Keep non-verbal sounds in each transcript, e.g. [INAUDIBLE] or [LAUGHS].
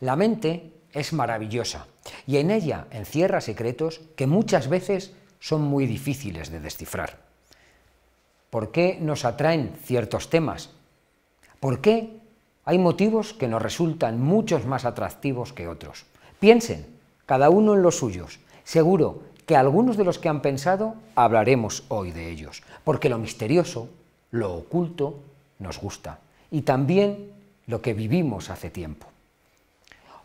La mente es maravillosa y en ella encierra secretos que muchas veces son muy difíciles de descifrar. ¿Por qué nos atraen ciertos temas? ¿Por qué hay motivos que nos resultan muchos más atractivos que otros? Piensen, cada uno en los suyos. Seguro que algunos de los que han pensado hablaremos hoy de ellos, porque lo misterioso, lo oculto, nos gusta, y también lo que vivimos hace tiempo.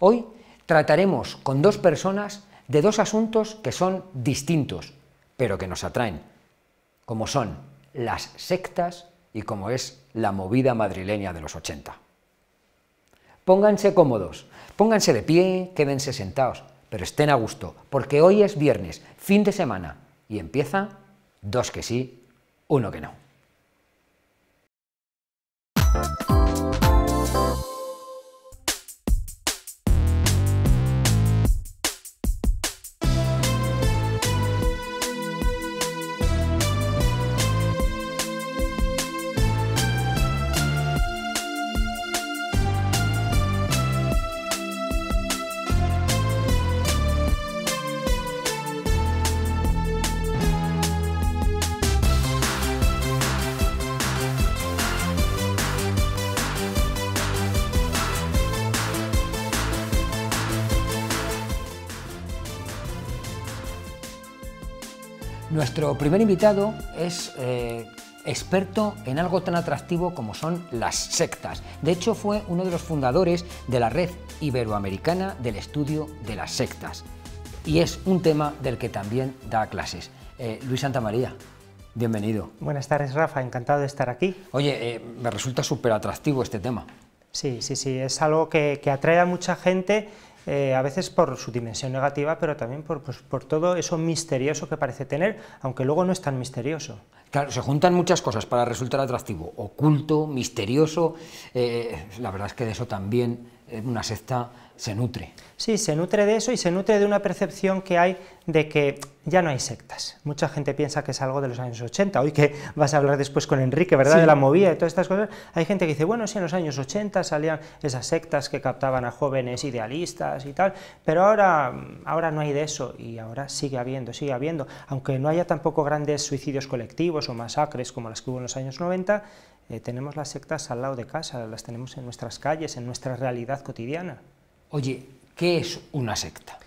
Hoy trataremos con dos personas de dos asuntos que son distintos, pero que nos atraen, como son las sectas y como es la movida madrileña de los 80. Pónganse cómodos, pónganse de pie, quédense sentados, pero estén a gusto, porque hoy es viernes, fin de semana, y empieza dos que sí, uno que no. Nuestro primer invitado es eh, experto en algo tan atractivo como son las sectas. De hecho, fue uno de los fundadores de la Red Iberoamericana del Estudio de las Sectas. Y es un tema del que también da clases. Eh, Luis Santamaría, bienvenido. Buenas tardes, Rafa. Encantado de estar aquí. Oye, eh, me resulta súper atractivo este tema. Sí, sí, sí. Es algo que atrae a mucha gente eh, a veces por su dimensión negativa, pero también pues, por, todo eso misterioso que parece tener, aunque luego no es tan misterioso. Claro, se juntan muchas cosas para resultar atractivo, oculto, misterioso, eh, la verdad es que de eso también eh, una secta se nutre. Sí, se nutre de eso y se nutre de una percepción que hay de que ya no hay sectas. Mucha gente piensa que es algo de los años 80. Hoy que vas a hablar después con Enrique, ¿verdad? De la movida y todas estas cosas. Hay gente que dice, bueno, sí, en los años 80 salían esas sectas que captaban a jóvenes idealistas y tal, pero ahora, ahora no hay de eso y ahora sigue habiendo, sigue habiendo. Aunque no haya tampoco grandes suicidios colectivos o masacres como las que hubo en los años 90, eh, tenemos las sectas al lado de casa, las tenemos en nuestras calles, en nuestra realidad cotidiana. Oye, ¿qué es una secta?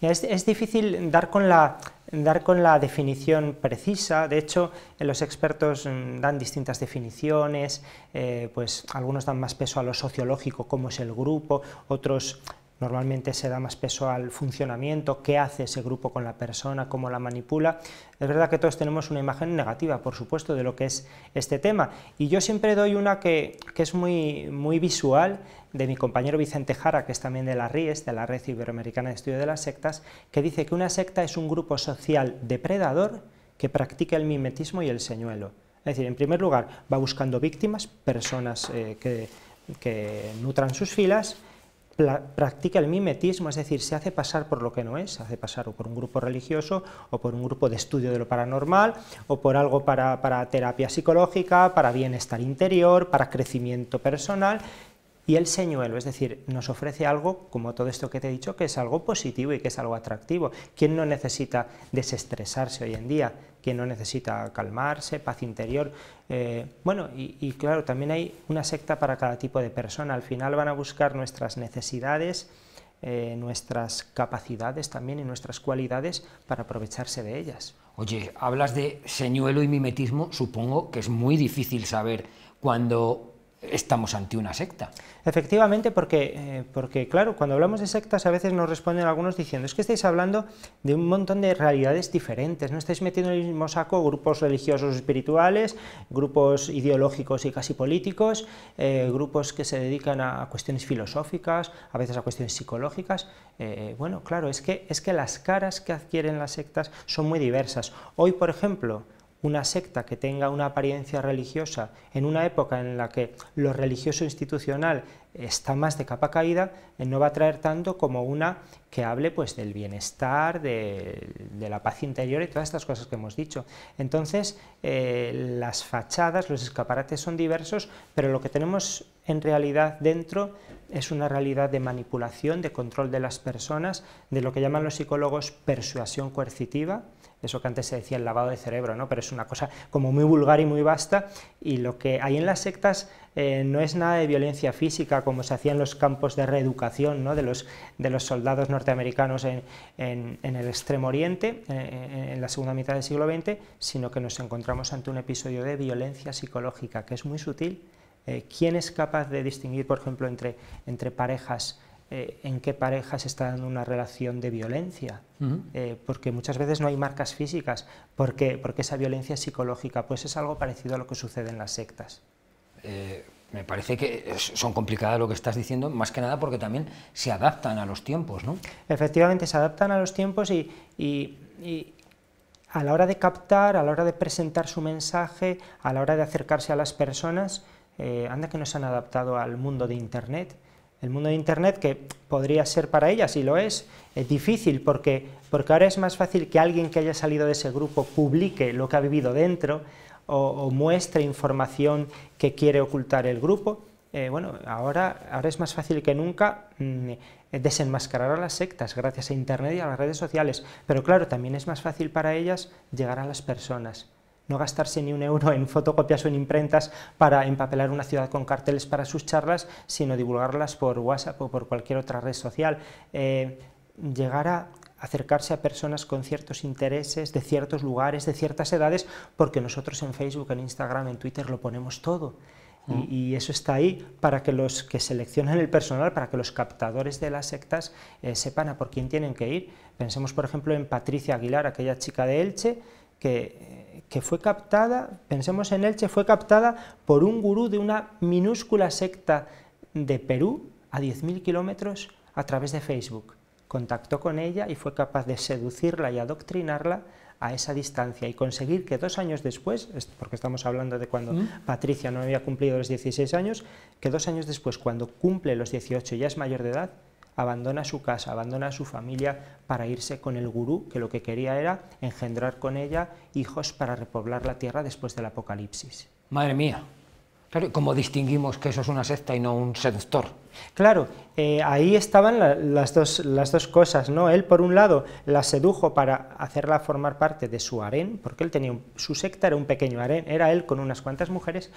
Es, difícil dar con la dar con la definición precisa. De hecho, eh, los expertos mm, dan distintas definiciones, eh, pues algunos dan más peso a lo sociológico, cómo es el grupo, otros Normalmente se da más peso al funcionamiento, qué hace ese grupo con la persona, cómo la manipula. Es verdad que todos tenemos una imagen negativa, por supuesto, de lo que es este tema. Y yo siempre doy una que, es muy, visual de mi compañero Vicente Jara, que es también de la RIES, de la Red Iberoamericana de Estudio de las Sectas, que dice que una secta es un grupo social depredador que practica el mimetismo y el señuelo. Es decir, en primer lugar, va buscando víctimas, personas eh, que nutran sus filas, practica el mimetismo, es decir, se hace pasar por lo que no es, se hace pasar o por un grupo religioso, o por un grupo de estudio de lo paranormal, o por algo para, para terapia psicológica, para bienestar interior, para crecimiento personal, y el señuelo, es decir, nos ofrece algo, como todo esto que te he dicho, que es algo positivo y que es algo atractivo. ¿Quién no necesita desestresarse hoy en día? ¿Quién no necesita calmarse, paz interior? Eh, bueno, y, claro, también hay una secta para cada tipo de persona. Al final van a buscar nuestras necesidades, eh, nuestras capacidades también y nuestras cualidades para aprovecharse de ellas. Oye, hablas de señuelo y mimetismo, supongo que es muy difícil saber cuando estamos ante una secta. Efectivamente, porque, eh, porque claro, cuando hablamos de sectas a veces nos responden algunos diciendo, es que estáis hablando de un montón de realidades diferentes, no estáis metiendo en el mismo saco grupos religiosos espirituales, grupos ideológicos y casi políticos, eh, grupos que se dedican a, cuestiones filosóficas, a veces a cuestiones psicológicas. Eh, bueno, claro, es que, es que las caras que adquieren las sectas son muy diversas. Hoy, por ejemplo, una secta que tenga una apariencia religiosa en una época en la que lo religioso institucional está más de capa caída, eh, no va a traer tanto como una que hable pues, del bienestar, de, la paz interior y todas estas cosas que hemos dicho. Entonces, eh, las fachadas, los escaparates son diversos, pero lo que tenemos en realidad dentro es una realidad de manipulación, de control de las personas, de lo que llaman los psicólogos persuasión coercitiva, eso que antes se decía el lavado de cerebro, ¿no? pero es una cosa como muy vulgar y muy vasta, y lo que hay en las sectas eh, no es nada de violencia física como se hacía en los campos de reeducación ¿no? de, los, soldados norteamericanos en, el Extremo Oriente, eh, eh, en la segunda mitad del siglo XX, sino que nos encontramos ante un episodio de violencia psicológica que es muy sutil, eh, ¿Quién es capaz de distinguir, por ejemplo, entre, parejas, eh, en qué parejas está dando una relación de violencia? Eh, porque muchas veces no hay marcas físicas. ¿Por Porque esa violencia psicológica. Pues es algo parecido a lo que sucede en las sectas. me parece que son complicadas lo que estás diciendo, más que nada porque también se adaptan a los tiempos, ¿no? Efectivamente, se adaptan a los tiempos y a la hora de captar, a la hora de presentar su mensaje, a la hora de acercarse a las personas, eh, anda que no se han adaptado al mundo de Internet. El mundo de Internet, que podría ser para ellas, y lo es, es difícil porque, porque ahora es más fácil que alguien que haya salido de ese grupo publique lo que ha vivido dentro o, muestre información que quiere ocultar el grupo. Eh, bueno, ahora, ahora es más fácil que nunca mm, desenmascarar a las sectas gracias a Internet y a las redes sociales, pero claro, también es más fácil para ellas llegar a las personas no gastarse ni un euro en fotocopias o en imprentas para empapelar una ciudad con carteles para sus charlas, sino divulgarlas por WhatsApp o por cualquier otra red social. Eh, llegar a acercarse a personas con ciertos intereses, de ciertos lugares, de ciertas edades, porque nosotros en Facebook, en Instagram, en Twitter lo ponemos todo. Y, mm. eso está ahí para que los que seleccionan el personal, para que los captadores de las sectas eh, sepan a por quién tienen que ir. Pensemos, por ejemplo, en Patricia Aguilar, aquella chica de Elche, que, fue captada, pensemos en Elche, fue captada por un gurú de una minúscula secta de Perú a 10.000 kilómetros a través de Facebook. Contactó con ella y fue capaz de seducirla y adoctrinarla a esa distancia y conseguir que dos años después, porque estamos hablando de cuando mm. Patricia no había cumplido los 16 años, que dos años después, cuando cumple los 18 ya es mayor de edad, abandona su casa, abandona su familia para irse con el gurú, que lo que quería era engendrar con ella hijos para repoblar la tierra después del apocalipsis. Madre mía. Claro, ¿cómo distinguimos que eso es una secta y no un seductor? Claro, eh, ahí estaban las, dos, las dos cosas, ¿no? Él, por un lado, la sedujo para hacerla formar parte de su harén, porque él tenía su secta era un pequeño harén, era él con unas cuantas mujeres,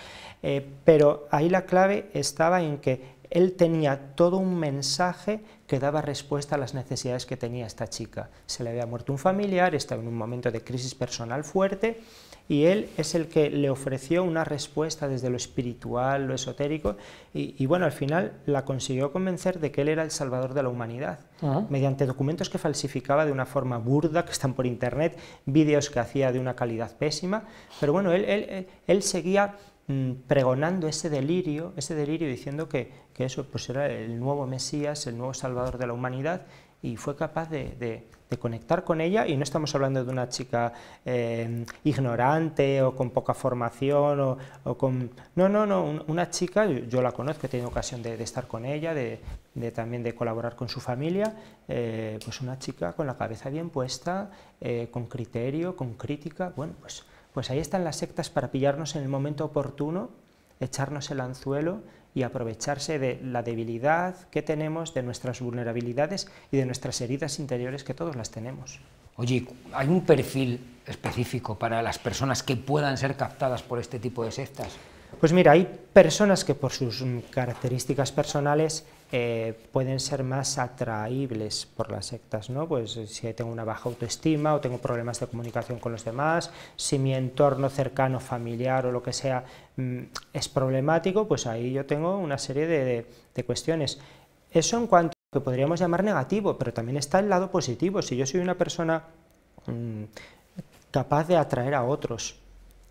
eh, pero ahí la clave estaba en que él tenía todo un mensaje que daba respuesta a las necesidades que tenía esta chica. Se le había muerto un familiar, estaba en un momento de crisis personal fuerte y él es el que le ofreció una respuesta desde lo espiritual, lo esotérico y, bueno, al final la consiguió convencer de que él era el salvador de la humanidad ah. mediante documentos que falsificaba de una forma burda, que están por internet, vídeos que hacía de una calidad pésima, pero bueno, él seguía mm, pregonando ese delirio, ese delirio diciendo que que eso pues, era el nuevo Mesías, el nuevo Salvador de la humanidad, y fue capaz de, conectar con ella, y no estamos hablando de una chica eh, ignorante o con poca formación, o, con... No, no, no, una chica, yo, la conozco, he tenido ocasión de, estar con ella, de, también de colaborar con su familia, eh, pues una chica con la cabeza bien puesta, eh, con criterio, con crítica, bueno, pues, pues ahí están las sectas para pillarnos en el momento oportuno, echarnos el anzuelo, y aprovecharse de la debilidad que tenemos, de nuestras vulnerabilidades y de nuestras heridas interiores que todos las tenemos. Oye, ¿hay un perfil específico para las personas que puedan ser captadas por este tipo de sectas? Pues mira, hay personas que por sus características personales eh, pueden ser más atraíbles por las sectas, ¿no? Pues eh, si tengo una baja autoestima o tengo problemas de comunicación con los demás, si mi entorno cercano, familiar o lo que sea mm, es problemático, pues ahí yo tengo una serie de, cuestiones. Eso en cuanto a lo que podríamos llamar negativo, pero también está el lado positivo. Si yo soy una persona mm, capaz de atraer a otros,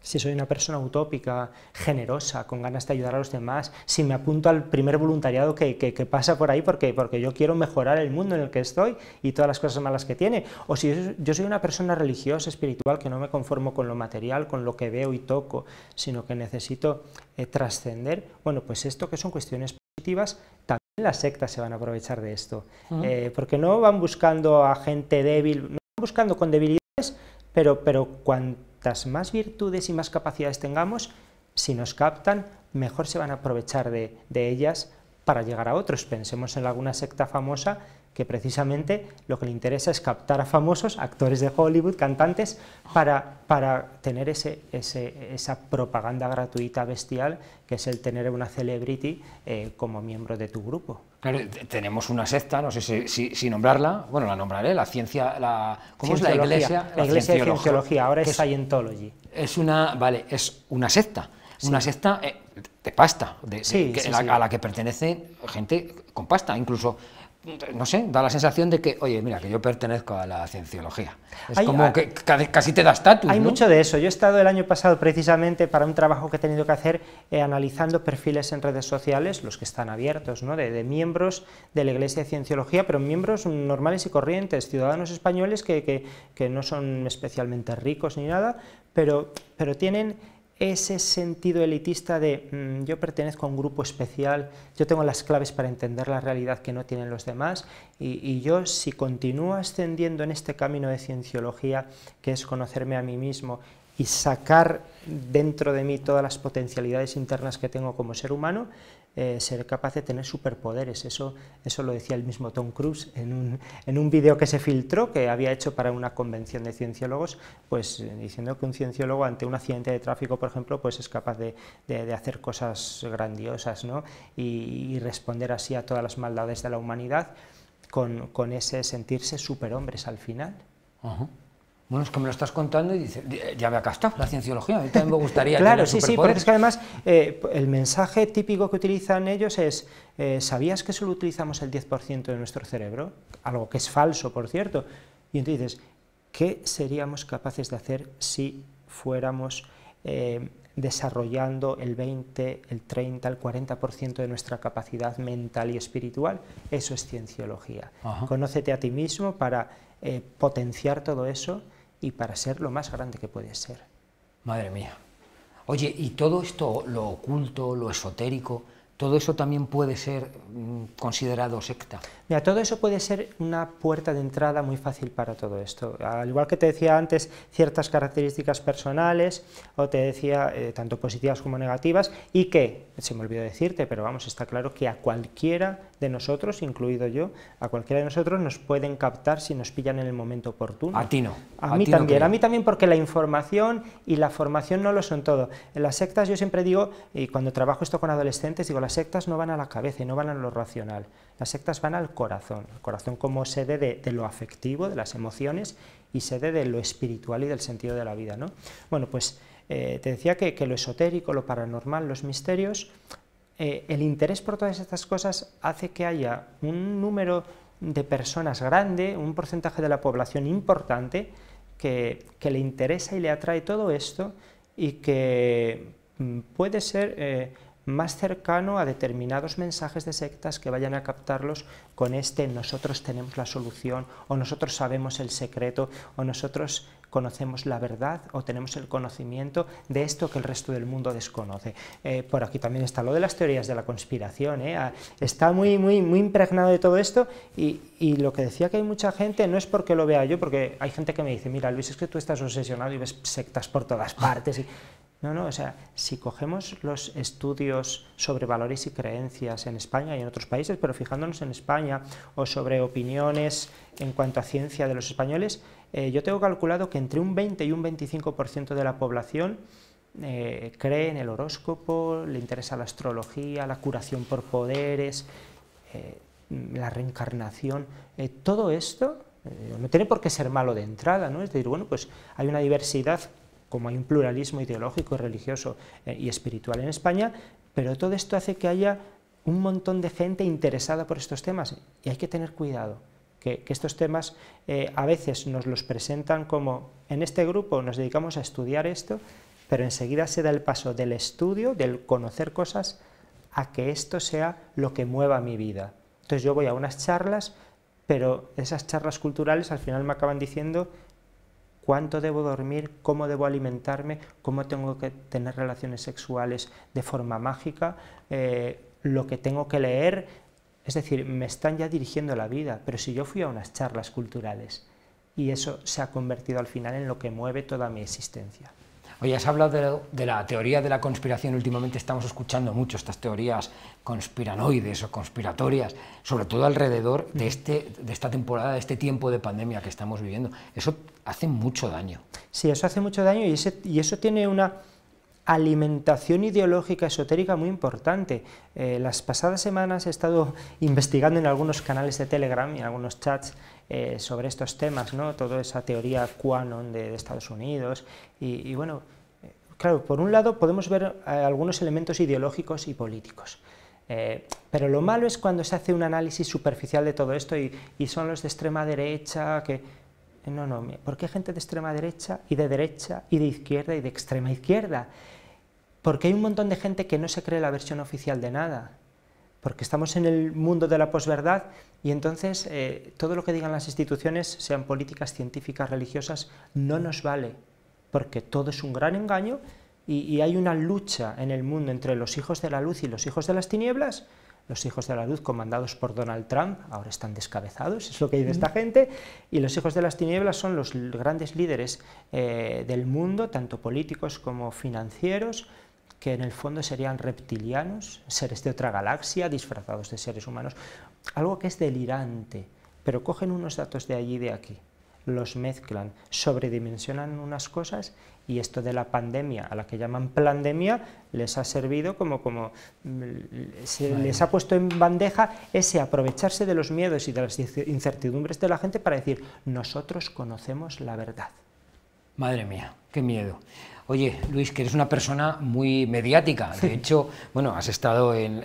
si soy una persona utópica, generosa, con ganas de ayudar a los demás, si me apunto al primer voluntariado que, que, pasa por ahí porque, porque yo quiero mejorar el mundo en el que estoy y todas las cosas malas que tiene, o si yo, soy una persona religiosa, espiritual, que no me conformo con lo material, con lo que veo y toco, sino que necesito eh, trascender, bueno, pues esto que son cuestiones positivas, también las sectas se van a aprovechar de esto, eh, porque no van buscando a gente débil, no van buscando con debilidades, pero, pero cuando más virtudes y más capacidades tengamos, si nos captan, mejor se van a aprovechar de, de ellas para llegar a otros. Pensemos en alguna secta famosa que precisamente lo que le interesa es captar a famosos, actores de Hollywood, cantantes, para, para tener ese, esa propaganda gratuita bestial que es el tener una celebrity eh, como miembro de tu grupo. Claro, tenemos una secta, no sé si, nombrarla, bueno, la nombraré, la ciencia, la, ¿cómo es la iglesia? La, iglesia de cienciología, ahora es, Scientology. Es una, vale, es una secta, una secta eh, de pasta, a la que pertenece gente con pasta, incluso no sé, da la sensación de que, oye, mira, que yo pertenezco a la cienciología. Es como que casi te da estatus. Hay mucho de eso. Yo he estado el año pasado precisamente para un trabajo que he tenido que hacer eh, analizando perfiles en redes sociales, los que están abiertos, ¿no? De, miembros de la Iglesia de Cienciología, pero miembros normales y corrientes, ciudadanos españoles que, no son especialmente ricos ni nada, pero, pero tienen ese sentido elitista de mm, yo pertenezco a un grupo especial, yo tengo las claves para entender la realidad que no tienen los demás y, y, yo si continúo ascendiendo en este camino de cienciología, que es conocerme a mí mismo y sacar dentro de mí todas las potencialidades internas que tengo como ser humano, eh, ser capaz de tener superpoderes. Eso, eso lo decía el mismo Tom Cruise en un, en vídeo que se filtró, que había hecho para una convención de cienciólogos, pues eh, diciendo que un cienciólogo ante un accidente de tráfico, por ejemplo, pues es capaz de, hacer cosas grandiosas ¿no? y, responder así a todas las maldades de la humanidad con, ese sentirse superhombres al final. Bueno, es que me lo estás contando y dices, ya me ha castado la cienciología, a mí también me gustaría. [LAUGHS] claro, sí, sí, porque es que además eh, el mensaje típico que utilizan ellos es, eh, ¿sabías que solo utilizamos el 10% de nuestro cerebro? Algo que es falso, por cierto. Y entonces, ¿qué seríamos capaces de hacer si fuéramos eh, desarrollando el 20, el 30, el 40% de nuestra capacidad mental y espiritual? Eso es cienciología. Conócete a ti mismo para potenciar todo eso y para ser lo más grande que puede ser. Madre mía. Oye, y todo esto, lo oculto, lo esotérico, todo eso también puede ser mm, considerado secta. Mira, todo eso puede ser una puerta de entrada muy fácil para todo esto. Al igual que te decía antes, ciertas características personales, o te decía eh, tanto positivas como negativas, y que, se me olvidó decirte, pero vamos, está claro que a cualquiera de nosotros, incluido yo, a cualquiera de nosotros nos pueden captar si nos pillan en el momento oportuno. A ti no. A, mí también, a mí también porque la información y la formación no lo son todo. En las sectas yo siempre digo, y cuando trabajo esto con adolescentes, digo, las sectas no van a la cabeza y no van a lo racional, las sectas van al corazón, el corazón como sede de, lo afectivo, de las emociones y sede de lo espiritual y del sentido de la vida. Bueno, pues eh, te decía que, lo esotérico, lo paranormal, los misterios, eh, el interés por todas estas cosas hace que haya un número de personas grande, un porcentaje de la población importante que, le interesa y le atrae todo esto y que mm, puede ser eh, más cercano a determinados mensajes de sectas que vayan a captarlos con este nosotros tenemos la solución o nosotros sabemos el secreto o nosotros conocemos la verdad o tenemos el conocimiento de esto que el resto del mundo desconoce. Eh, por aquí también está lo de las teorías de la conspiración, eh. ah, está muy, muy, muy impregnado de todo esto y, lo que decía que hay mucha gente no es porque lo vea yo, porque hay gente que me dice, mira Luis, es que tú estás obsesionado y ves sectas por todas partes. Y, no, no, o sea, si cogemos los estudios sobre valores y creencias en España y en otros países, pero fijándonos en España, o sobre opiniones en cuanto a ciencia de los españoles, eh, yo tengo calculado que entre un 20 y un 25% de la población eh, cree en el horóscopo, le interesa la astrología, la curación por poderes, eh, la reencarnación, todo esto no tiene por qué ser malo de entrada, ¿no? Es decir, bueno, pues hay una diversidad como hay un pluralismo ideológico, religioso eh, y espiritual en España, pero todo esto hace que haya un montón de gente interesada por estos temas y hay que tener cuidado. Que, estos temas eh, a veces nos los presentan como en este grupo nos dedicamos a estudiar esto, pero enseguida se da el paso del estudio, del conocer cosas, a que esto sea lo que mueva mi vida. Entonces yo voy a unas charlas, pero esas charlas culturales al final me acaban diciendo cuánto debo dormir, cómo debo alimentarme, cómo tengo que tener relaciones sexuales de forma mágica, eh, lo que tengo que leer. Es decir, me están ya dirigiendo la vida, pero si yo fui a unas charlas culturales y eso se ha convertido al final en lo que mueve toda mi existencia se has hablado de, la teoría de la conspiración. Últimamente estamos escuchando mucho estas teorías conspiranoides o conspiratorias, sobre todo alrededor de, este, de esta temporada, de este tiempo de pandemia que estamos viviendo. Eso hace mucho daño. Sí, eso hace mucho daño y, ese, y eso tiene una alimentación ideológica esotérica muy importante. Eh, las pasadas semanas he estado [LAUGHS] investigando en algunos canales de Telegram y en algunos chats eh, sobre estos temas, ¿no? toda esa teoría QAnon de, Estados Unidos y, y bueno, Claro, por un lado podemos ver eh, algunos elementos ideológicos y políticos, eh, pero lo malo es cuando se hace un análisis superficial de todo esto y, son los de extrema derecha que... Eh, no, no, ¿por qué gente de extrema derecha y de derecha y de izquierda y de extrema izquierda? Porque hay un montón de gente que no se cree la versión oficial de nada, porque estamos en el mundo de la posverdad y entonces todo lo que digan las instituciones, sean políticas, científicas, religiosas, no nos vale porque todo es un gran engaño y, hay una lucha en el mundo entre los hijos de la luz y los hijos de las tinieblas. Los hijos de la luz, comandados por Donald Trump, ahora están descabezados, es lo que hay de esta gente, y los hijos de las tinieblas son los grandes líderes eh, del mundo, tanto políticos como financieros, que en el fondo serían reptilianos, seres de otra galaxia, disfrazados de seres humanos. Algo que es delirante, pero cogen unos datos de allí y de aquí los mezclan, sobredimensionan unas cosas y esto de la pandemia, a la que llaman pandemia, les ha servido como, como mm, se les ha puesto en bandeja ese aprovecharse de los miedos y de las incertidumbres de la gente para decir, nosotros conocemos la verdad. Madre mía, qué miedo. Oye, Luis, que eres una persona muy mediática. De hecho, bueno, has estado en,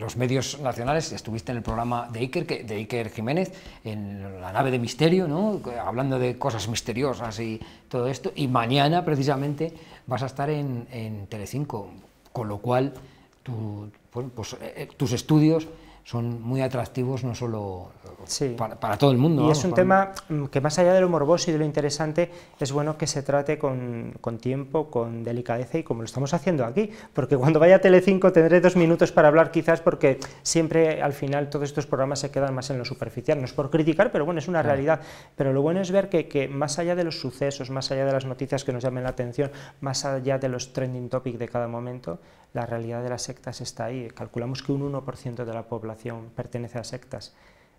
los medios nacionales, estuviste en el programa de Iker, de Iker Jiménez, en la nave de misterio, ¿no? Hablando de cosas misteriosas y todo esto. Y mañana, precisamente, vas a estar en, en Telecinco, con lo cual tu, pues, eh, eh, tus estudios son muy atractivos no solo para, todo el mundo. Y es un tema mm, que más allá de lo morboso y de lo interesante, es bueno que se trate con, con, tiempo, con delicadeza y como lo estamos haciendo aquí, porque cuando vaya a Telecinco tendré dos minutos para hablar quizás porque siempre al final todos estos programas se quedan más en lo superficial, no es por criticar, pero bueno, es una realidad. Pero lo bueno es ver que, que, más allá de los sucesos, más allá de las noticias que nos llamen la atención, más allá de los trending topics de cada momento, la realidad de las sectas está ahí. Calculamos que un 1% de la población pertenece a sectas.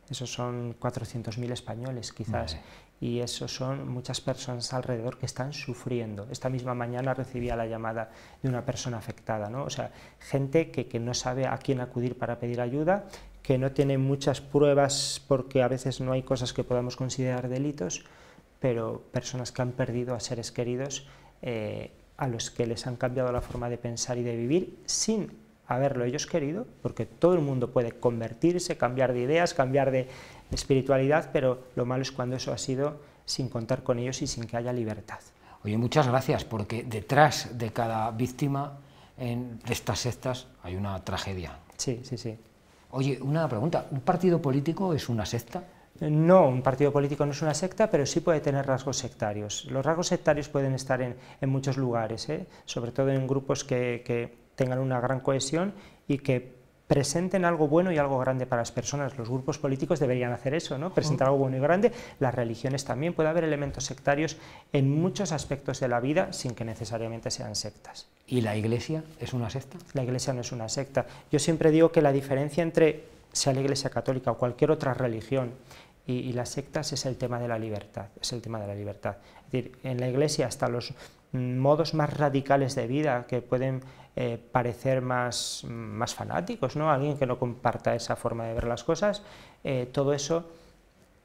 Esos son 400.000 españoles quizás. Y esos son muchas personas alrededor que están sufriendo. Esta misma mañana recibía la llamada de una persona afectada. ¿no? O sea, gente que, no sabe a quién acudir para pedir ayuda, que no tiene muchas pruebas porque a veces no hay cosas que podamos considerar delitos, pero personas que han perdido a seres queridos. Eh, a los que les han cambiado la forma de pensar y de vivir sin haberlo ellos querido, porque todo el mundo puede convertirse, cambiar de ideas, cambiar de espiritualidad, pero lo malo es cuando eso ha sido sin contar con ellos y sin que haya libertad. Oye, muchas gracias, porque detrás de cada víctima de estas sectas hay una tragedia. Sí, sí, sí. Oye, una pregunta, ¿un partido político es una secta? No, un partido político no es una secta, pero sí puede tener rasgos sectarios. Los rasgos sectarios pueden estar en, muchos lugares, ¿eh? sobre todo en grupos que, tengan una gran cohesión y que presenten algo bueno y algo grande para las personas. Los grupos políticos deberían hacer eso, presentar algo bueno y grande. Las religiones también. Puede haber elementos sectarios en muchos aspectos de la vida sin que necesariamente sean sectas. ¿Y la iglesia es una secta? La iglesia no es una secta. Yo siempre digo que la diferencia entre sea la iglesia católica o cualquier otra religión, y, las sectas es el tema de la libertad, es el tema de la libertad. Es decir, en la Iglesia hasta los modos más radicales de vida que pueden eh, parecer más, más fanáticos, ¿no? alguien que no comparta esa forma de ver las cosas, eh, todo eso,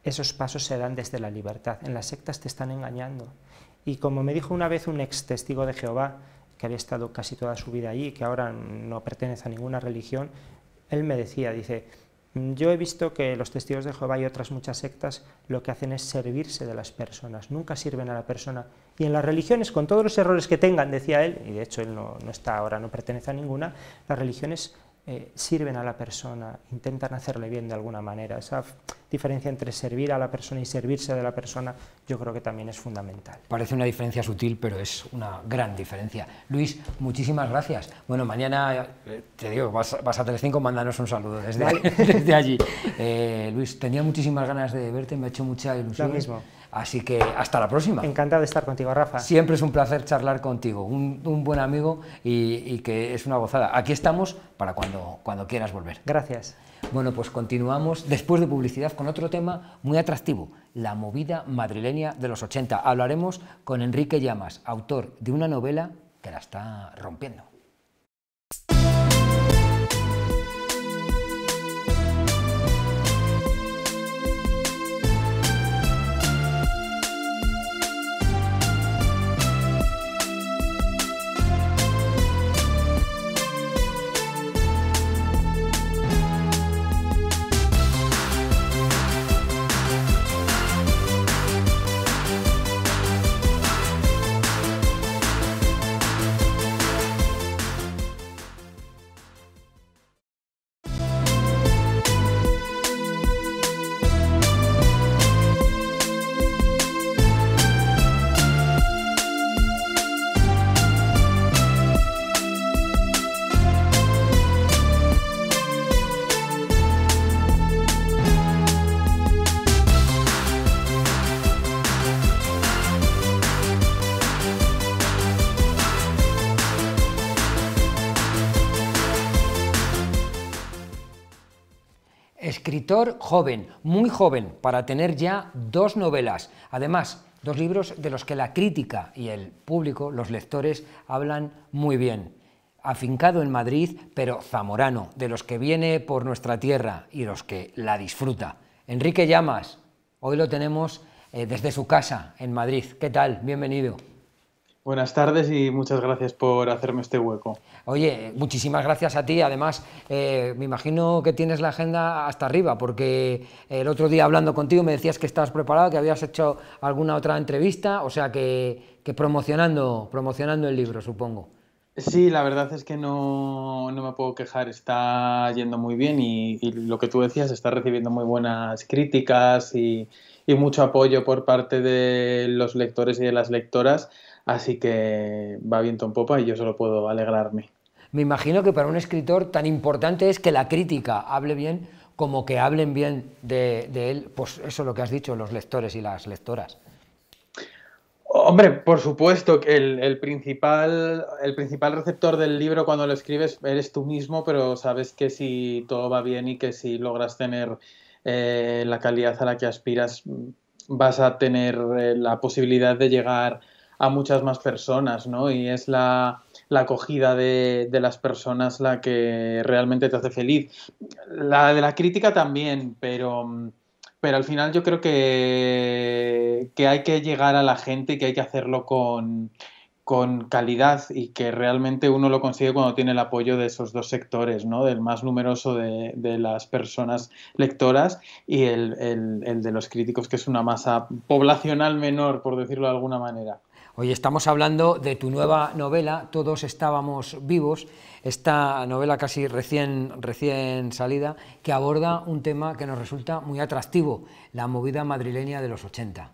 esos pasos se dan desde la libertad. En las sectas te están engañando. Y como me dijo una vez un ex testigo de Jehová, que había estado casi toda su vida allí, que ahora no pertenece a ninguna religión, él me decía, dice, Mm, yo he visto que los testigos de Jehová y otras muchas sectas lo que hacen es servirse de las personas, nunca sirven a la persona. Y en las religiones, con todos los errores que tengan, decía él, y de hecho él no, está ahora, no pertenece a ninguna, las religiones eh, sirven a la persona, intentan hacerle bien de alguna manera diferencia entre servir a la persona y servirse de la persona, yo creo que también es fundamental. Parece una diferencia sutil, pero es una gran diferencia. Luis, muchísimas gracias. Bueno, mañana, eh, te digo, vas, a Telecinco, mándanos un saludo desde, [LAUGHS] allí. Eh, Luis, tenía muchísimas ganas de verte, me ha hecho mucha ilusión. Lo mismo. Así que hasta la próxima. Encantado de estar contigo, Rafa. Siempre es un placer charlar contigo, un, buen amigo y, que es una gozada. Aquí estamos para cuando, cuando quieras volver. Gracias. Bueno, pues continuamos después de publicidad con otro tema muy atractivo, la movida madrileña de los 80. Hablaremos con Enrique Llamas, autor de una novela que la está rompiendo. joven, muy joven, para tener ya dos novelas. Además, dos libros de los que la crítica y el público, los lectores, hablan muy bien. Afincado en Madrid, pero zamorano, de los que viene por nuestra tierra y los que la disfruta. Enrique Llamas, hoy lo tenemos eh, desde su casa en Madrid. ¿Qué tal? Bienvenido. Buenas tardes y muchas gracias por hacerme este hueco. Oye, muchísimas gracias a ti. Además, eh, me imagino que tienes la agenda hasta arriba, porque el otro día hablando contigo me decías que estabas preparado, que habías hecho alguna otra entrevista, o sea que, promocionando, promocionando el libro, supongo. Sí, la verdad es que no, me puedo quejar, está yendo muy bien y, lo que tú decías, está recibiendo muy buenas críticas y mucho apoyo por parte de los lectores y de las lectoras Así que va bien en popa y yo solo puedo alegrarme. Me imagino que para un escritor tan importante es que la crítica hable bien como que hablen bien de, él, pues eso es lo que has dicho, los lectores y las lectoras. Hombre, por supuesto que el, principal, receptor del libro cuando lo escribes eres tú mismo, pero sabes que si todo va bien y que si logras tener eh, la calidad a la que aspiras, vas a tener eh, la posibilidad de llegar a muchas más personas, ¿no? Y es la, acogida de, las personas la que realmente te hace feliz. La de la crítica también, pero, pero al final yo creo que, que hay que llegar a la gente y que hay que hacerlo con, calidad y que realmente uno lo consigue cuando tiene el apoyo de esos dos sectores, ¿no? Del más numeroso de, las personas lectoras y el de los críticos, que es una masa poblacional menor, por decirlo de alguna manera. Hoy estamos hablando de tu nueva novela, Todos estábamos vivos, esta novela casi recién, recién salida, que aborda un tema que nos resulta muy atractivo, la movida madrileña de los 80.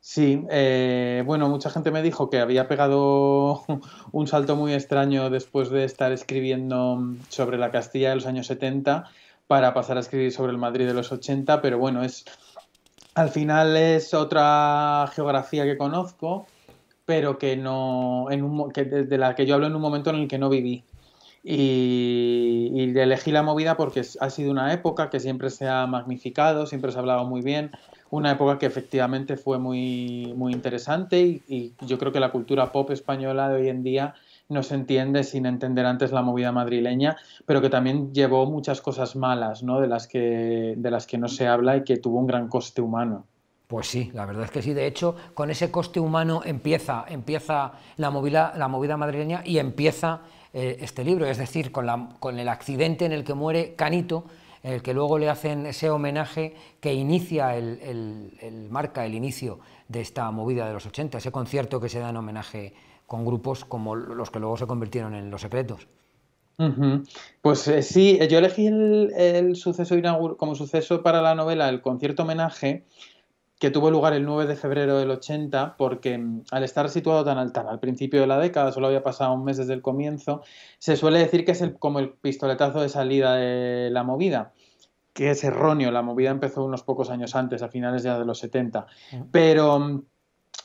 Sí, eh, bueno, mucha gente me dijo que había pegado [LAUGHS] un salto muy extraño después de estar escribiendo sobre la Castilla de los años 70 para pasar a escribir sobre el Madrid de los 80, pero bueno, es al final es otra geografía que conozco, pero que no, en de, la que yo hablo en un momento en el que no viví. Y, elegí la movida porque ha sido una época que siempre se ha magnificado, siempre se ha hablado muy bien, una época que efectivamente fue muy, muy interesante y yo creo que la cultura pop española de hoy en día no se entiende sin entender antes la movida madrileña, pero que también llevó muchas cosas malas, ¿no? De las que, de las que no se habla y que tuvo un gran coste humano. Pues sí, la verdad es que sí. De hecho, con ese coste humano empieza, empieza la, movida, la movida madrileña y empieza eh, este libro. Es decir, con, la, con, el accidente en el que muere Canito, el que luego le hacen ese homenaje que inicia el, marca, el inicio de esta movida de los 80, ese concierto que se da en homenaje con grupos como los que luego se convirtieron en Los Secretos. Pues eh, sí, eh, yo elegí el, suceso como suceso para la novela el concierto homenaje que tuvo lugar el 9 de febrero del 80, porque mm, al estar situado tan al, al principio de la década, solo había pasado un mes desde el comienzo, se suele decir que es el, como el pistoletazo de salida de la movida que es erróneo, la movida empezó unos pocos años antes, a finales ya de los 70, mm. pero mm,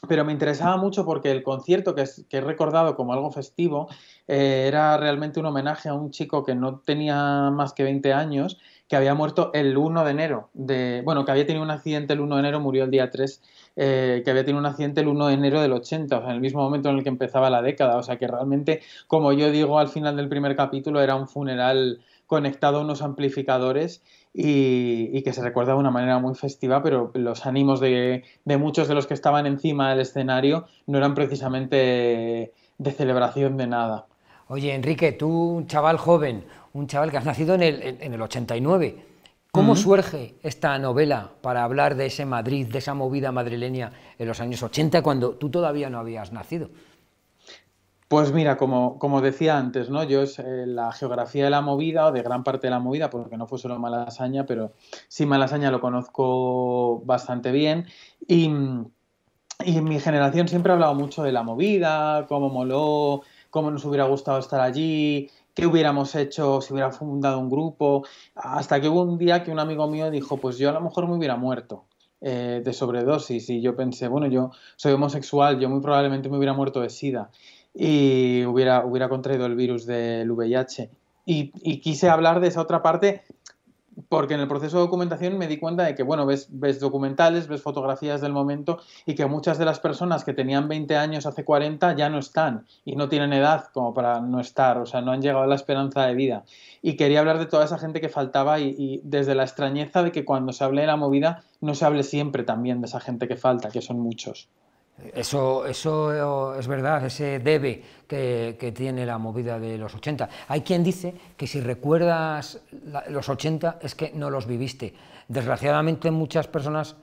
pero me interesaba mucho porque el concierto que, he recordado como algo festivo eh, era realmente un homenaje a un chico que no tenía más que 20 años, que había muerto el 1 de enero, de, bueno, que había tenido un accidente el 1 de enero, murió el día 3, eh, que había tenido un accidente el 1 de enero del 80, o en el mismo momento en el que empezaba la década, o sea que realmente, como yo digo al final del primer capítulo, era un funeral conectado a unos amplificadores y, que se recuerda de una manera muy festiva, pero los ánimos de, muchos de los que estaban encima del escenario no eran precisamente de celebración de nada. Oye, Enrique, tú, un chaval joven, un chaval que has nacido en el, 89, ¿cómo surge esta novela para hablar de ese Madrid, de esa movida madrileña en los años 80, cuando tú todavía no habías nacido? Pues mira, como, como decía antes, ¿no? Yo es eh, la geografía de la movida o de gran parte de la movida, porque no fue solo Malasaña, pero sí Malasaña lo conozco bastante bien. Y, en mi generación siempre ha hablado mucho de la movida, cómo moló, cómo nos hubiera gustado estar allí, qué hubiéramos hecho si hubiera fundado un grupo, hasta que hubo un día que un amigo mío dijo, pues yo a lo mejor me hubiera muerto eh, de sobredosis y yo pensé, bueno, yo soy homosexual, yo muy probablemente me hubiera muerto de sida y hubiera, hubiera contraído el virus del VIH. Y, quise hablar de esa otra parte porque en el proceso de documentación me di cuenta de que, bueno, ves, documentales, ves fotografías del momento y que muchas de las personas que tenían 20 años hace 40 ya no están y no tienen edad como para no estar, o sea, no han llegado a la esperanza de vida. Y quería hablar de toda esa gente que faltaba y desde la extrañeza de que cuando se hable de la movida no se hable siempre también de esa gente que falta, que son muchos. Eso, eso es verdad, ese debe que, tiene la movida de los 80. Hay quien dice que si recuerdas los 80 es que no los viviste. Desgraciadamente muchas personas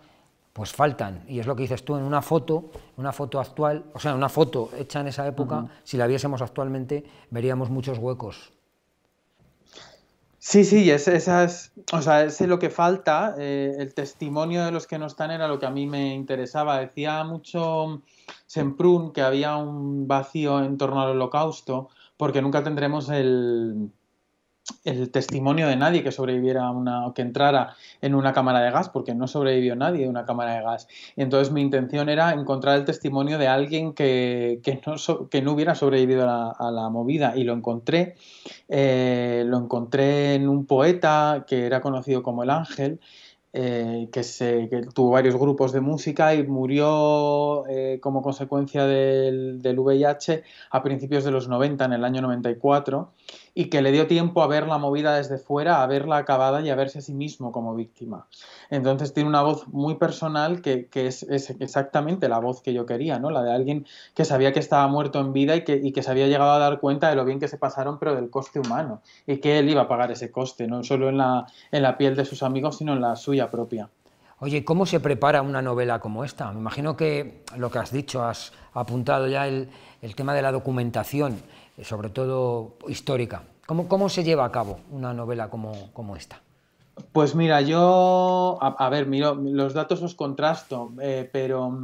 pues faltan, y es lo que dices tú, en una foto, una foto actual, o sea, una foto hecha en esa época, si la viésemos actualmente, veríamos muchos huecos. Sí, sí, es, o sea, es lo que falta. Eh, el testimonio de los que no están era lo que a mí me interesaba. Decía mucho Semprún que había un vacío en torno al holocausto porque nunca tendremos el, el testimonio de nadie que sobreviviera una, o que entrara en una cámara de gas, porque no sobrevivió nadie de una cámara de gas. Y entonces mi intención era encontrar el testimonio de alguien que, que, no, hubiera sobrevivido a la, movida. Y lo encontré, eh, lo encontré en un poeta que era conocido como el Ángel. Eh, que, se, tuvo varios grupos de música y murió eh, como consecuencia del, del VIH a principios de los 90, en el año 94 y que le dio tiempo a ver la movida desde fuera, a verla acabada y a verse a sí mismo como víctima. Entonces tiene una voz muy personal que, es, exactamente la voz que yo quería, ¿no? La de alguien que sabía que estaba muerto en vida y que, se había llegado a dar cuenta de lo bien que se pasaron, pero del coste humano, y que él iba a pagar ese coste, no solo en la, piel de sus amigos, sino en la suya propia. Oye, ¿cómo se prepara una novela como esta? Me imagino que lo que has dicho, has apuntado ya el, el tema de la documentación. Eh, sobre todo histórica. ¿Cómo, ¿Cómo, se lleva a cabo una novela como, esta? Pues mira, yo, a, ver, miro, los datos los contrasto, eh, pero,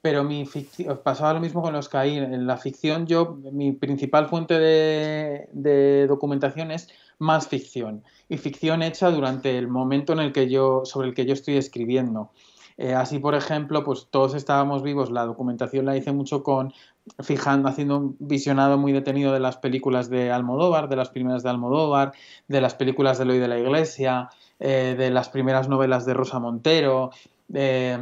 pero mi ficción, pasaba lo mismo con los Caín. En la ficción, yo, mi principal fuente de, documentación es más ficción, y ficción hecha durante el momento en el que yo, sobre el que yo estoy escribiendo. Eh, así, por ejemplo, pues todos estábamos vivos. La documentación la hice mucho con fijando, haciendo un visionado muy detenido de las películas de Almodóvar, de las primeras de Almodóvar, de las películas de y de la Iglesia, eh, de las primeras novelas de Rosa Montero, eh,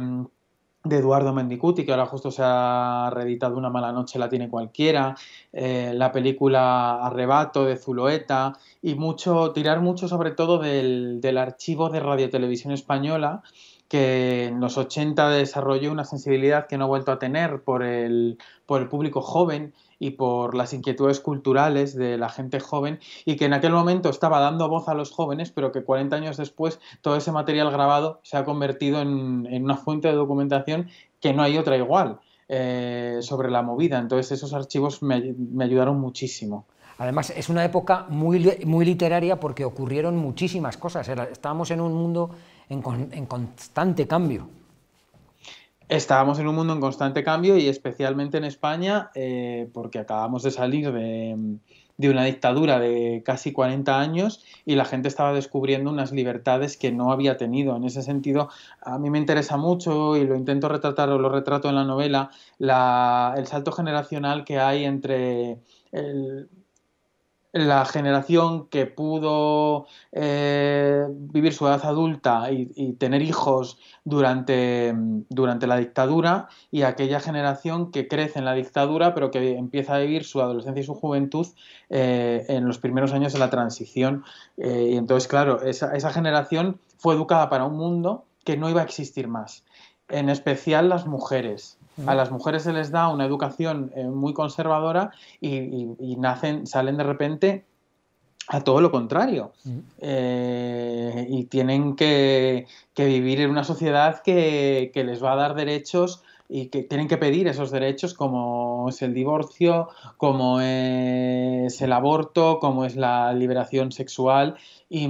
de Eduardo Mendicuti, que ahora justo se ha reeditado Una mala noche la tiene cualquiera, eh, la película Arrebato de Zuloeta, y mucho, tirar mucho sobre todo del, del archivo de Radio Televisión Española, que en los 80 desarrolló una sensibilidad que no ha vuelto a tener por el, por el público joven y por las inquietudes culturales de la gente joven y que en aquel momento estaba dando voz a los jóvenes, pero que 40 años después todo ese material grabado se ha convertido en, una fuente de documentación que no hay otra igual eh, sobre la movida. Entonces esos archivos me, ayudaron muchísimo. Además, es una época muy, muy literaria porque ocurrieron muchísimas cosas. Estábamos en un mundo en, constante cambio. Estábamos en un mundo en constante cambio y especialmente en España, eh, porque acabamos de salir de, una dictadura de casi 40 años y la gente estaba descubriendo unas libertades que no había tenido. En ese sentido, a mí me interesa mucho y lo intento retratar o lo retrato en la novela, el salto generacional que hay entre el la generación que pudo eh, vivir su edad adulta y, tener hijos durante, durante, la dictadura y aquella generación que crece en la dictadura pero que empieza a vivir su adolescencia y su juventud eh, en los primeros años de la transición. Eh, y entonces, claro, esa generación fue educada para un mundo que no iba a existir más, en especial las mujeres a las mujeres se les da una educación eh, muy conservadora y, nacen, salen de repente a todo lo contrario. Eh, y tienen que, vivir en una sociedad que, les va a dar derechos y que tienen que pedir esos derechos como es el divorcio, como es el aborto, como es la liberación sexual. Y,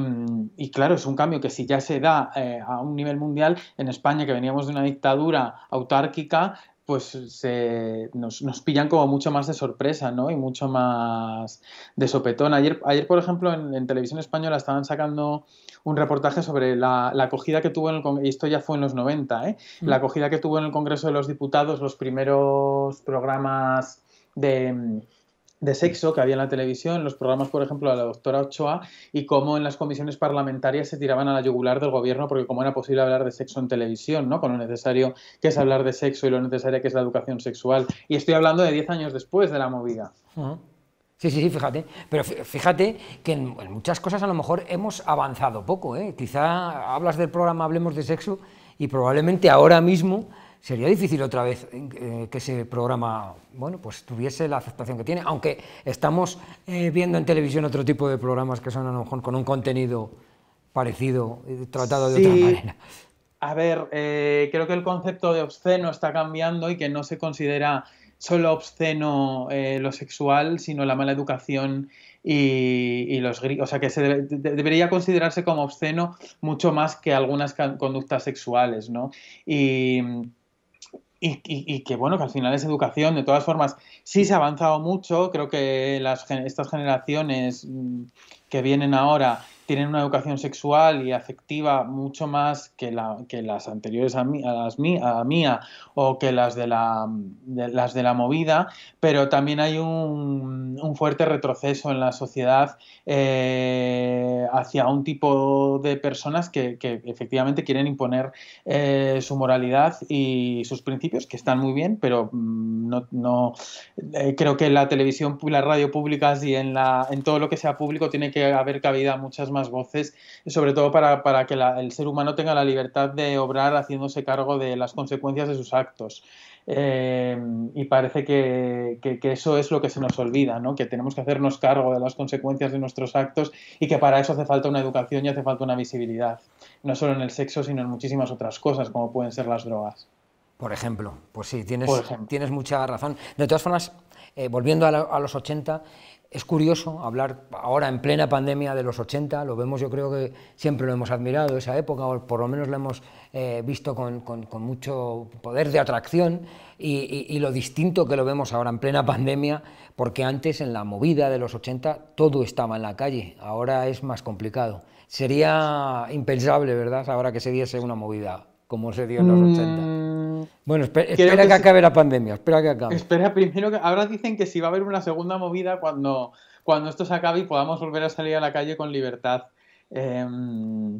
claro, es un cambio que si ya se da eh, a un nivel mundial, en España que veníamos de una dictadura autárquica, pues se, nos, pillan como mucho más de sorpresa, ¿no? Y mucho más de sopetón. Ayer, ayer por ejemplo, en, Televisión Española estaban sacando un reportaje sobre la, acogida que tuvo en el Congreso, y esto ya fue en los 90, ¿eh? Mm. La acogida que tuvo en el Congreso de los Diputados los primeros programas de de sexo que había en la televisión, los programas, por ejemplo, de la doctora Ochoa, y cómo en las comisiones parlamentarias se tiraban a la yugular del gobierno, porque cómo era posible hablar de sexo en televisión, ¿no? Con lo necesario que es hablar de sexo y lo necesario que es la educación sexual. Y estoy hablando de 10 años después de la movida. Sí, sí, sí, fíjate. Pero fíjate que en, muchas cosas a lo mejor hemos avanzado poco, ¿eh? Quizá hablas del programa Hablemos de Sexo y probablemente ahora mismo sería difícil otra vez eh, que ese programa bueno, pues tuviese la aceptación que tiene, aunque estamos eh, viendo en televisión otro tipo de programas que son a lo mejor con un contenido parecido, eh, tratado de otra manera. A ver, creo que el concepto de obsceno está cambiando y que no se considera solo obsceno lo sexual, sino la mala educación y, los gritos. O sea, que se debería considerarse como obsceno mucho más que algunas conductas sexuales, ¿no? Y y, que bueno, que al final es educación, de todas formas, sí se ha avanzado mucho, creo que estas generaciones mm, que vienen ahora tienen una educación sexual y afectiva mucho más que, las anteriores a, la mía o que las de la, de, las de la movida, pero también hay un, fuerte retroceso en la sociedad eh, hacia un tipo de personas que, efectivamente quieren imponer eh, su moralidad y sus principios, que están muy bien, pero mm, no, eh, creo que en la televisión, y la radio públicas y en, la, en todo lo que sea público tiene que haber cabida muchas más voces, sobre todo para, para que el ser humano tenga la libertad de obrar haciéndose cargo de las consecuencias de sus actos. Eh, y parece que, que, eso es lo que se nos olvida, ¿no? que tenemos que hacernos cargo de las consecuencias de nuestros actos y que para eso hace falta una educación y hace falta una visibilidad, no solo en el sexo, sino en muchísimas otras cosas, como pueden ser las drogas. Por ejemplo, pues sí, tienes, tienes mucha razón. De todas formas, eh, volviendo a, a, los 80, es curioso hablar ahora en plena pandemia de los 80, lo vemos, yo creo que siempre lo hemos admirado esa época, o por lo menos lo hemos eh, visto con, mucho poder de atracción y, lo distinto que lo vemos ahora en plena pandemia, porque antes en la movida de los 80 todo estaba en la calle, ahora es más complicado. Sería impensable, ¿verdad?, ahora que se diese una movida como se dio en los 80 bueno, espera, que, acabe la pandemia, espera que acabe. Espera primero que ahora dicen que si va a haber una segunda movida cuando, cuando esto se acabe y podamos volver a salir a la calle con libertad. Em,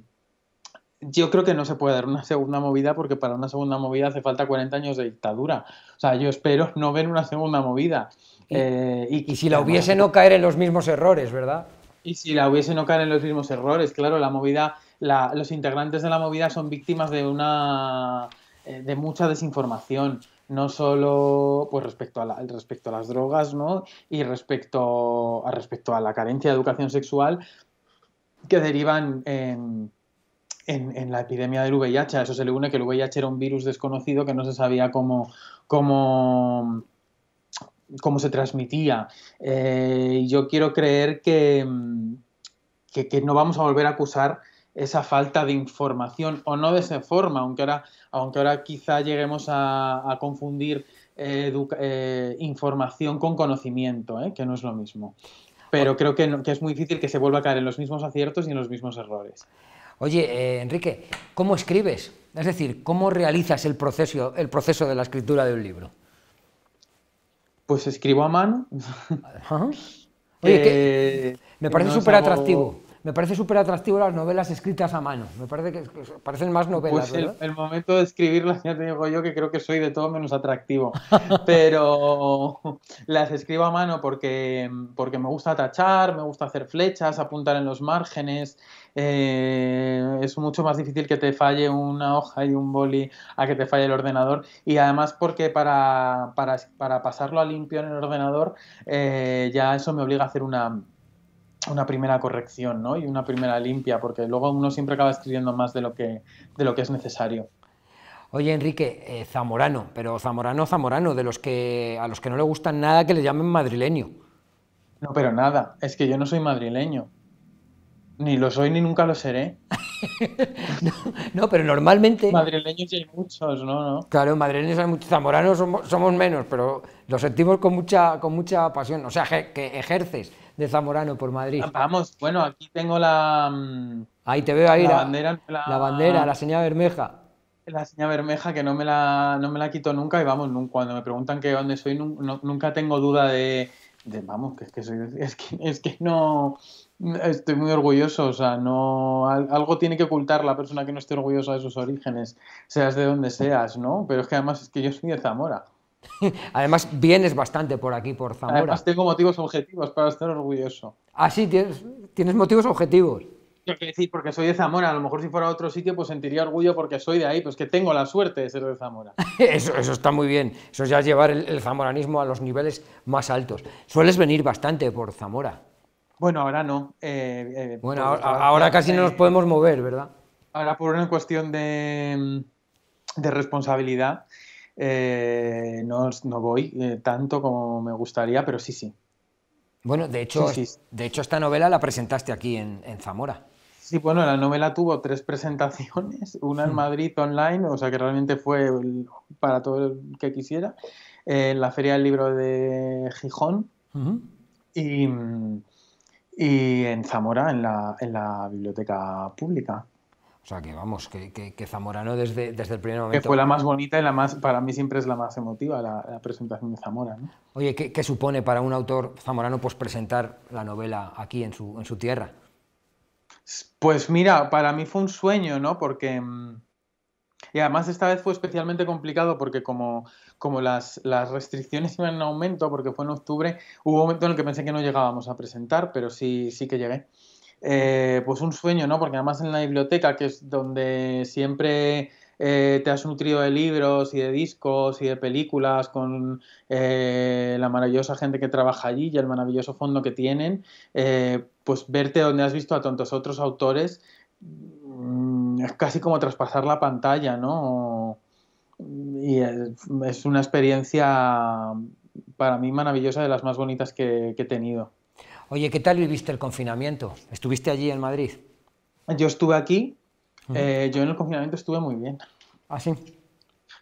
yo creo que no se puede dar una segunda movida porque para una segunda movida hace falta 40 años de dictadura. O sea, yo espero no ver una segunda movida. Y, eh, si la hubiese no caer en los mismos errores, ¿verdad? Y si la hubiese no caer en los mismos errores, claro, la movida, los integrantes de la movida son víctimas de una eh, de mucha desinformación, no solo pues respecto a, respecto a las drogas, ¿no? Y respecto a, respecto a la carencia de educación sexual que derivan en, la epidemia del VIH. A eso se le une que el VIH era un virus desconocido que no se sabía cómo, cómo, se transmitía. Eh, yo quiero creer que, que, que no vamos a volver a acusar esa falta de información o no de esa forma, aunque ahora aunque ahora quizá lleguemos a, confundir eh, eh, información con conocimiento, eh, que no es lo mismo. Pero creo que, es muy difícil que se vuelva a caer en los mismos aciertos y en los mismos errores. Oye, Enrique, ¿cómo escribes? Es decir, ¿cómo realizas el proceso, el proceso de la escritura de un libro? Pues escribo a mano. [LAUGHS] Oye, me parece súper atractivo me parece súper atractivo las novelas escritas a mano. Me parece que parecen más novelas. Pues el, momento de escribirlas, [LAUGHS] ya te digo yo que creo que soy de todo menos atractivo. [LAUGHS] Pero [LAUGHS] las escribo a mano porque, porque me gusta tachar, me gusta hacer flechas, apuntar en los márgenes. Eh, es mucho más difícil que te falle una hoja y un boli a que te falle el ordenador. Y además porque para, para, pasarlo a limpio en el ordenador eh, ya eso me obliga a hacer una una primera corrección ¿no? y una primera limpia, porque luego uno siempre acaba escribiendo más de lo que, de lo que es necesario. Oye, Enrique, eh, zamorano, pero zamorano, zamorano, de los que a los que no le gustan nada que le llamen madrileño. No, pero nada, es que yo no soy madrileño. Ni lo soy ni nunca lo seré. [LAUGHS] no, pero normalmente. Madrileños hay muchos, ¿no? ¿no? Claro, madrileños hay muchos. Zamoranos somos, menos, pero lo sentimos con mucha, con mucha pasión. O sea, que ejerces de Zamorano por Madrid. Ah, vamos, bueno, aquí tengo la. Mm, ahí te veo ahí, la, bandera, la, bandera, la señal bermeja. La señal bermeja que no me la, no me la quito nunca y vamos, cuando me preguntan que dónde soy, nunca tengo duda de, vamos, que es que, soy, es que, no. Estoy muy orgulloso, o sea, no algo tiene que ocultar la persona que no esté orgullosa de sus orígenes, seas de donde seas, ¿no? Pero es que además es que yo soy de Zamora. [LAUGHS] Además, vienes bastante por aquí, por Zamora. Además, tengo motivos objetivos para estar orgulloso. Ah, sí, tienes, motivos objetivos. Yo decir, porque soy de Zamora. A lo mejor si fuera a otro sitio, pues sentiría orgullo porque soy de ahí. Pues que tengo la suerte de ser de Zamora. [LAUGHS] eso, está muy bien. Eso ya es llevar el, zamoranismo a los niveles más altos. Sueles venir bastante por Zamora. Bueno, ahora no. Eh, eh, bueno, ahora, casi no eh, nos podemos mover, ¿verdad? Ahora por una cuestión de responsabilidad eh, no, voy eh, tanto como me gustaría, pero sí, sí. Bueno, de hecho, de hecho esta novela la presentaste aquí en, Zamora. Sí, bueno, la novela tuvo tres [LAUGHS] presentaciones, una en hmm. Madrid online, o sea que realmente fue para todo el que quisiera, eh, en la Feria del Libro de Gijón mm, y, en Zamora, en la biblioteca pública. O sea, que vamos, que, que, Zamorano desde, desde el primer momento. Que fue la más bonita y la más, para mí siempre es la más emotiva, la, presentación de Zamora. ¿no? Oye, ¿qué, ¿qué, supone para un autor zamorano pues, presentar la novela aquí en su, en su tierra? Pues mira, para mí fue un sueño, ¿no? Porque. Mm, y además esta vez fue especialmente complicado porque como, como las, las, restricciones iban en aumento, porque fue en octubre, hubo un momento en el que pensé que no llegábamos a presentar, pero sí, sí que llegué. Eh, pues un sueño, ¿no? Porque además en la biblioteca, que es donde siempre eh, te has nutrido de libros y de discos y de películas con eh, la maravillosa gente que trabaja allí y el maravilloso fondo que tienen, pues verte donde has visto a tantos otros autores mm, es casi como traspasar la pantalla, ¿no? Y es una experiencia para mí maravillosa de las más bonitas que he tenido. Oye, ¿qué tal viviste el confinamiento? ¿Estuviste allí en Madrid? Yo estuve aquí. Eh, yo en el confinamiento estuve muy bien. ¿Así? ¿Ah,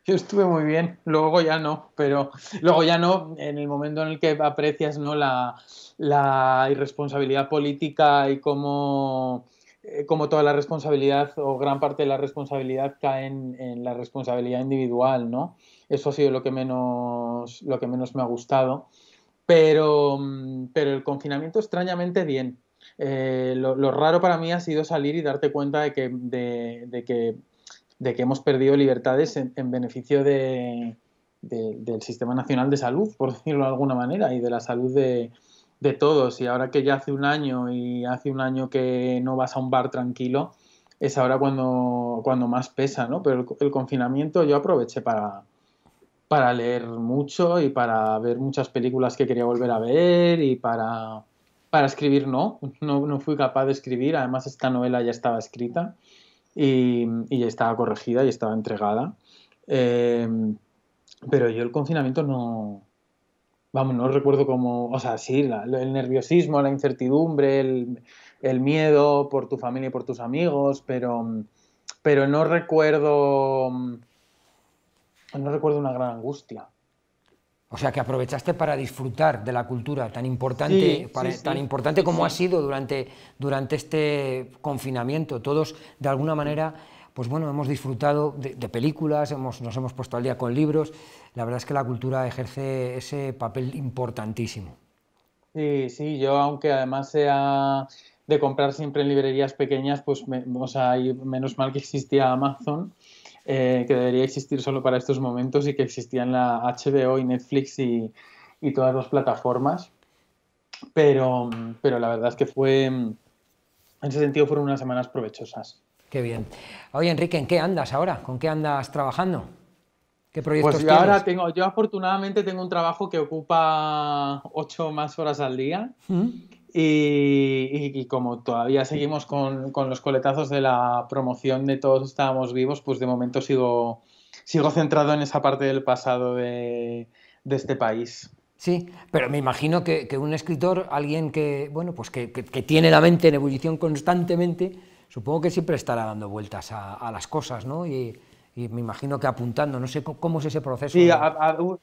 yo estuve muy bien. Luego ya no, pero luego ya no en el momento en el que aprecias ¿no? la, irresponsabilidad política y cómo eh, como toda la responsabilidad o gran parte de la responsabilidad cae en, la responsabilidad individual, ¿no? Eso ha sido lo que lo que menos me ha gustado. Pero, mm, pero el confinamiento extrañamente bien. Eh, lo, raro para mí ha sido salir y darte cuenta de que, de, que, de que hemos perdido libertades en, beneficio del Sistema Nacional de Salud, por [LAUGHS] decirlo de alguna manera, y de la salud de, todos. Y ahora que ya hace un año y hace un año que no vas a un bar tranquilo, es ahora cuando, cuando más pesa, ¿no? Pero el confinamiento yo aproveché para, para leer mucho y para ver muchas películas que quería volver a ver y para, para escribir no. no, no fui capaz de escribir, además esta novela ya estaba escrita y, y ya estaba corregida y estaba entregada. Eh, pero yo el confinamiento no, vamos, no recuerdo cómo, o sea, sí, el nerviosismo, la incertidumbre, el, el, miedo por tu familia y por tus amigos, pero, pero no recuerdo no recuerdo una gran angustia. O sea, que aprovechaste para disfrutar de la cultura tan importante, tan importante como ha sido durante, durante este confinamiento. Todos, de alguna manera, pues bueno, hemos disfrutado de, películas, nos hemos puesto al día con libros. La verdad es que la cultura ejerce ese papel importantísimo. Sí, sí, yo aunque además sea de comprar siempre en librerías pequeñas, pues menos mal que existía Amazon eh, que debería existir solo para estos momentos y que existían la HBO y Netflix y, y todas las plataformas. Pero, pero la verdad es que fue, en ese sentido, fueron unas semanas provechosas. Qué bien. Oye, Enrique, ¿en qué andas ahora? ¿Con qué andas trabajando? ¿Qué pues proyectos pues yo ahora tengo, yo afortunadamente tengo un trabajo que ocupa ocho más horas al día, ¿Mm? Y, como todavía seguimos con, los coletazos de la promoción de todos estábamos vivos, pues de momento sigo, sigo centrado en esa parte del pasado de, este país. Sí, pero me imagino que, un escritor, alguien que, bueno, pues que, tiene la mente en ebullición constantemente, supongo que siempre estará dando vueltas a, las cosas, ¿no? Y, me imagino que apuntando, no sé cómo es ese proceso. Sí,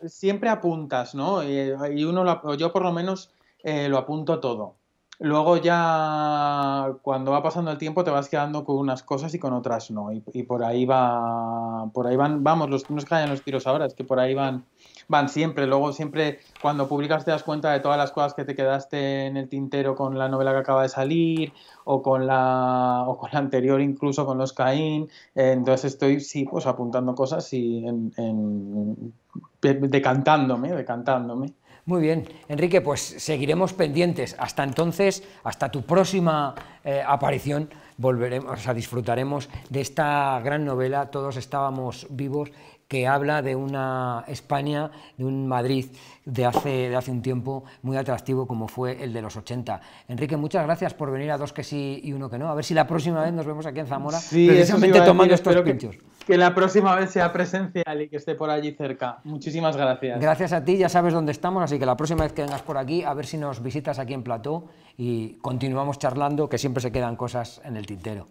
siempre apuntas, ¿no? Eh, y, uno, yo por lo menos eh, lo apunto todo. Luego ya cuando va pasando el tiempo te vas quedando con unas cosas y con otras no. Y, por ahí va, por ahí van, vamos, los, no es que los tiros ahora, es que por ahí van, van siempre. Luego siempre cuando publicas te das cuenta de todas las cosas que te quedaste en el tintero con la novela que acaba de salir o con la, o con la anterior incluso con los Caín. Entonces estoy, sí, pues apuntando cosas y decantándome, decantándome. Muy bien, Enrique, pues seguiremos pendientes. Hasta entonces, hasta tu próxima eh, aparición, volveremos, a disfrutaremos de esta gran novela, Todos estábamos vivos, que habla de una España, de un Madrid de hace, de hace un tiempo muy atractivo como fue el de los 80. Enrique, muchas gracias por venir a Dos que sí y uno que no. A ver si la próxima vez nos vemos aquí en Zamora, precisamente tomando estos pinchos. Que la próxima vez sea presencial y que esté por allí cerca. Muchísimas gracias. Gracias a ti, ya sabes dónde estamos, así que la próxima vez que vengas por aquí, a ver si nos visitas aquí en Plató y continuamos charlando, que siempre se quedan cosas en el tintero.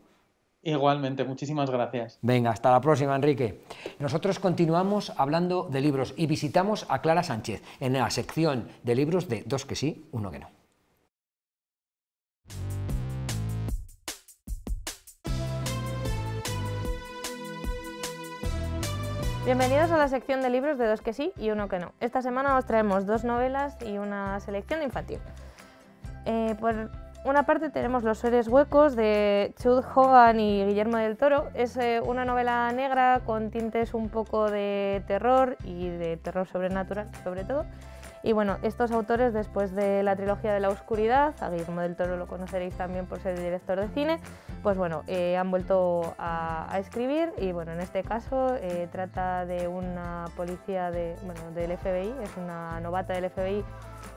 Igualmente, muchísimas gracias. Venga, hasta la próxima, Enrique. Nosotros continuamos hablando de libros y visitamos a Clara Sánchez en la sección de libros de Dos que sí, uno que no. Bienvenidos a la sección de libros de dos que sí y uno que no. Esta semana os traemos dos novelas y una selección infantil. Eh, por una parte tenemos Los seres huecos de Chud Hogan y Guillermo del Toro. Es eh, una novela negra con tintes un poco de terror y de terror sobrenatural sobre todo. Y bueno, estos autores, después de la trilogía de la oscuridad, a Guillermo del Toro lo conoceréis también por ser director de cine, pues bueno, eh, han vuelto a, escribir y bueno, en este caso eh, trata de una policía de, del FBI, es una novata del FBI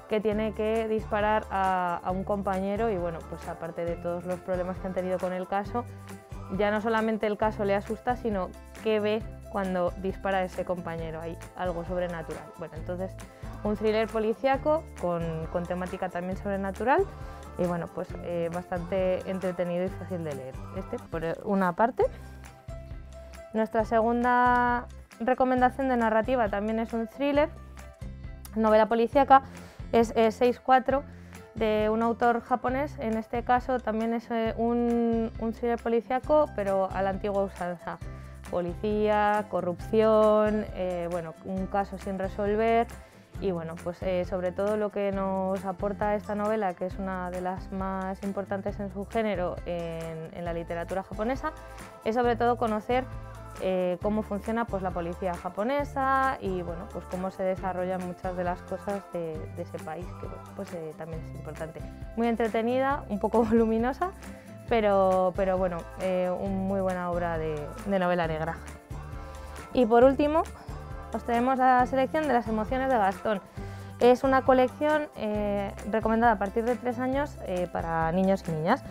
que tiene que disparar a, un compañero y bueno, pues aparte de todos los problemas que han tenido con el caso, ya no solamente el caso le asusta, sino que ve cuando dispara ese compañero, hay algo sobrenatural. Bueno, entonces un thriller policíaco con, temática también sobrenatural y bueno, pues eh, bastante entretenido y fácil de leer. Este por una parte. Nuestra segunda recomendación de narrativa también es un thriller, novela policíaca, es, 64 eh, 6-4 de un autor japonés, en este caso también es eh, un, thriller policíaco, pero a la antigua usanza. Policía, corrupción, bueno, un caso sin resolver, y bueno, pues eh, sobre todo lo que nos aporta esta novela, que es una de las más importantes en su género en, la literatura japonesa, es sobre todo conocer eh, cómo funciona pues, la policía japonesa y bueno, pues cómo se desarrollan muchas de las cosas de, ese país, que pues, eh, también es importante. Muy entretenida, un poco [LAUGHS] voluminosa, pero, pero bueno, una muy buena obra de, de novela negra. Y por último, os traemos la selección de las emociones de Gastón. Es una colección eh, recomendada a partir de tres años eh, para niños y niñas.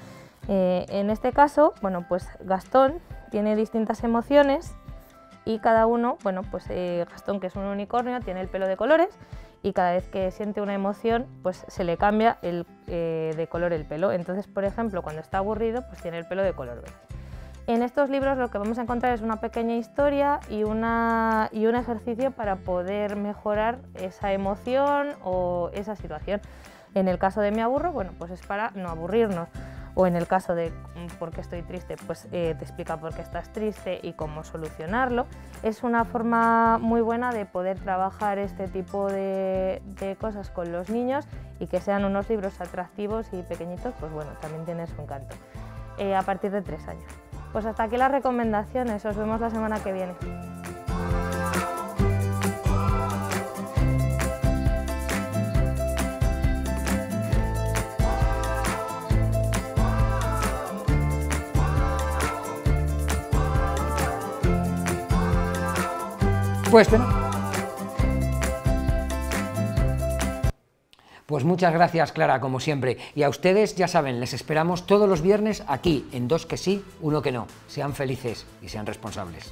Eh, en este caso, bueno, pues Gastón tiene distintas emociones y cada uno, bueno, pues Gastón que es un unicornio tiene el pelo de colores y cada vez que siente una emoción, pues se le cambia de color el pelo. Entonces, por ejemplo, cuando está aburrido, pues tiene el pelo de color verde. En estos libros lo que vamos a encontrar es una pequeña historia y, una, y un ejercicio para poder mejorar esa emoción o esa situación. En el caso de mi aburro, bueno, pues es para no aburrirnos. O en el caso de mm, por qué estoy triste, pues eh, te explica por qué estás triste y cómo solucionarlo. Es una forma muy buena de poder trabajar este tipo de, cosas con los niños y que sean unos libros atractivos y pequeñitos, pues bueno, también tiene su encanto. Eh, a partir de tres años. Pues hasta aquí las recomendaciones, os vemos la semana que viene. Pues Pues muchas gracias, Clara, como siempre. Y a ustedes, ya saben, les esperamos todos los viernes aquí, en Dos que sí, uno que no. Sean felices y sean responsables.